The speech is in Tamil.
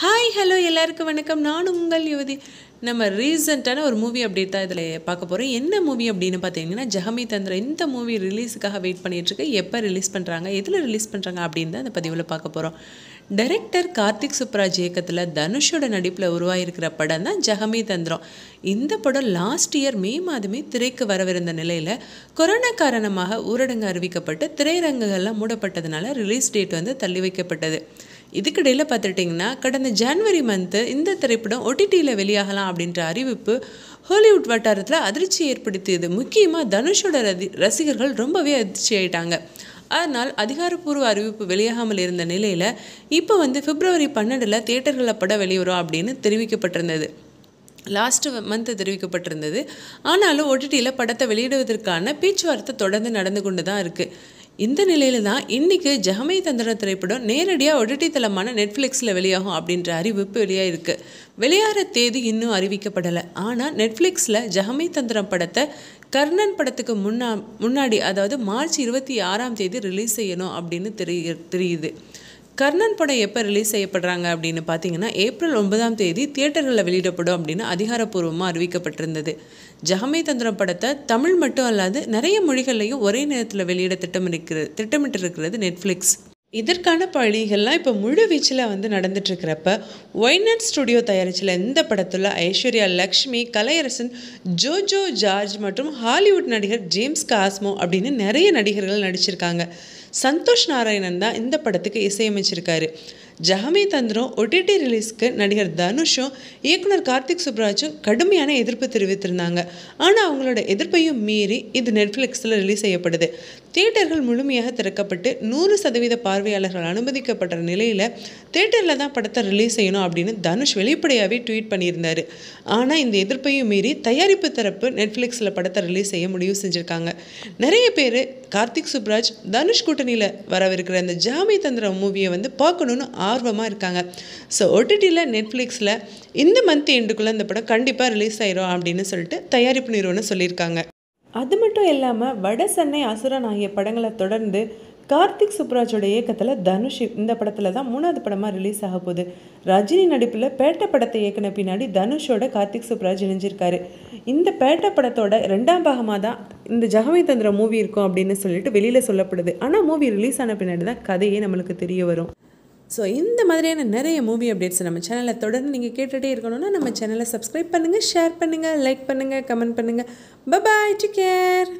ஹாய் ஹலோ எல்லாருக்கும் வணக்கம் நானும் உங்கள் யுவதி நம்ம ரீசெண்டான ஒரு மூவி அப்டேட் தான் இதில் பார்க்க போகிறோம் என்ன மூவி அப்படின்னு பார்த்தீங்கன்னா ஜஹமி தந்திர இந்த மூவி ரிலீஸுக்காக வெயிட் பண்ணிகிட்ருக்கு எப்போ ரிலீஸ் பண்ணுறாங்க எதில் ரிலீஸ் பண்ணுறாங்க அப்படின்னு தான் இந்த பதிவில் பார்க்க போகிறோம் டைரக்டர் கார்த்திக் சுப்ராஜ் இயக்கத்தில் தனுஷோட நடிப்பில் உருவாகிருக்கிற படம் தான் ஜகமி தந்திரம் இந்த படம் லாஸ்ட் இயர் மே மாதமே திரைக்கு வரவிருந்த நிலையில் கொரோனா காரணமாக ஊரடங்கு அறிவிக்கப்பட்டு திரையரங்குகள்லாம் மூடப்பட்டதுனால ரிலீஸ் டேட் வந்து தள்ளி வைக்கப்பட்டது இதுக்கிடையில் பார்த்துட்டிங்கன்னா கடந்த ஜான்வரி மந்த்து இந்த திரைப்படம் ஒடிடியில் வெளியாகலாம் அப்படின்ற அறிவிப்பு ஹாலிவுட் வட்டாரத்தில் அதிர்ச்சி ஏற்படுத்தியது முக்கியமாக தனுஷோட ரசிகர்கள் ரொம்பவே அதிர்ச்சி ஆயிட்டாங்க அதனால் அதிகாரப்பூர்வ அறிவிப்பு வெளியாகாமல் இருந்த நிலையில் இப்போ வந்து பிப்ரவரி பன்னெண்டில் தேட்டர்களில் படம் வெளிவரும் அப்படின்னு தெரிவிக்கப்பட்டிருந்தது லாஸ்ட் மந்த் தெரிவிக்கப்பட்டிருந்தது ஆனாலும் ஓடிடியில் படத்தை வெளியிடுவதற்கான பேச்சுவார்த்தை தொடர்ந்து நடந்து கொண்டு தான் இருக்குது இந்த நிலையில தான் இன்னைக்கு ஜஹமை தந்திர திரைப்படம் நேரடியாக ஒடிடி தளமான நெட்ஃப்ளிக்ஸில் வெளியாகும் அப்படின்ற அறிவிப்பு வெளியாக இருக்கு வெளியாகிற தேதி இன்னும் அறிவிக்கப்படலை ஆனால் நெட்ஃப்ளிக்ஸில் ஜஹமை தந்திரம் படத்தை கர்ணன் படத்துக்கு முன்னா முன்னாடி அதாவது மார்ச் இருபத்தி ஆறாம் தேதி ரிலீஸ் செய்யணும் அப்படின்னு தெரிய தெரியுது கர்ணன் படம் எப்போ ரிலீஸ் செய்யப்படுறாங்க அப்படின்னு பார்த்தீங்கன்னா ஏப்ரல் ஒன்பதாம் தேதி தியேட்டர்களில் வெளியிடப்படும் அப்படின்னு அதிகாரப்பூர்வமாக அறிவிக்கப்பட்டிருந்தது ஜஹமே தந்திரம் படத்தை தமிழ் மட்டும் அல்லாது நிறைய மொழிகள்லையும் ஒரே நேரத்தில் வெளியிட திட்டமிருக்கிறது இருக்கிறது நெட்ஃப்ளிக்ஸ் இதற்கான பழிகள்லாம் இப்போ முழு வீச்சில் வந்து நடந்துட்டுருக்கிறப்ப ஒய்நட் ஸ்டுடியோ தயாரிச்சில் இந்த படத்தில் ஐஸ்வர்யா லக்ஷ்மி கலையரசன் ஜோஜோ ஜார்ஜ் மற்றும் ஹாலிவுட் நடிகர் ஜேம்ஸ் காஸ்மோ அப்படின்னு நிறைய நடிகர்கள் நடிச்சிருக்காங்க சந்தோஷ் நாராயணன் தான் இந்த படத்துக்கு இசையமைச்சிருக்காரு ஜஹமி தந்திரம் ஒடிடி ரிலீஸ்க்கு நடிகர் தனுஷும் இயக்குனர் கார்த்திக் சுப்ராஜும் கடுமையான எதிர்ப்பு தெரிவித்திருந்தாங்க ஆனால் அவங்களோட எதிர்ப்பையும் மீறி இது நெட்ஃப்ளிக்ஸில் ரிலீஸ் செய்யப்படுது தியேட்டர்கள் முழுமையாக திறக்கப்பட்டு நூறு சதவீத பார்வையாளர்கள் அனுமதிக்கப்பட்ட நிலையில் தியேட்டரில் தான் படத்தை ரிலீஸ் செய்யணும் அப்படின்னு தனுஷ் வெளிப்படையாகவே ட்வீட் பண்ணியிருந்தார் ஆனால் இந்த எதிர்ப்பையும் மீறி தயாரிப்பு தரப்பு நெட்ஃப்ளிக்ஸில் படத்தை ரிலீஸ் செய்ய முடிவு செஞ்சுருக்காங்க நிறைய பேர் கார்த்திக் சுப்ராஜ் தனுஷ் கூட்டணியில் வரவிருக்கிற இந்த ஜாமி தந்திர மூவியை வந்து பார்க்கணுன்னு ஆர்வமாக இருக்காங்க ஸோ ஓடிடியில் நெட்ஃப்ளிக்ஸில் இந்த மந்த் எண்டுக்குள்ளே இந்த படம் கண்டிப்பாக ரிலீஸ் ஆயிரும் அப்படின்னு சொல்லிட்டு தயாரிப்பு நிறுவனம் சொல்லியிருக்காங்க அது மட்டும் இல்லாமல் வட சென்னை அசுரன் ஆகிய படங்களை தொடர்ந்து கார்த்திக் சுப்ராஜோட இயக்கத்தில் தனுஷ் இந்த படத்தில் தான் மூணாவது படமாக ரிலீஸ் ஆக போகுது ரஜினி நடிப்பில் பேட்டை படத்தை இயக்கின பின்னாடி தனுஷோட கார்த்திக் சுப்ராஜ் இணைஞ்சிருக்காரு இந்த பேட்டை படத்தோட ரெண்டாம் பாகமாக தான் இந்த ஜகமை தந்திர மூவி இருக்கும் அப்படின்னு சொல்லிட்டு வெளியில் சொல்லப்படுது ஆனால் மூவி ரிலீஸ் ஆன பின்னாடி தான் கதையே நம்மளுக்கு தெரிய வரும் ஸோ இந்த மாதிரியான நிறைய மூவி அப்டேட்ஸ் நம்ம சேனலில் தொடர்ந்து நீங்கள் கேட்டுகிட்டே இருக்கணும்னா நம்ம சேனலை சப்ஸ்கிரைப் பண்ணுங்கள் ஷேர் பண்ணுங்கள் லைக் பண்ணுங்கள் கமெண்ட் பண்ணுங்கள் பபாய் டு கேர்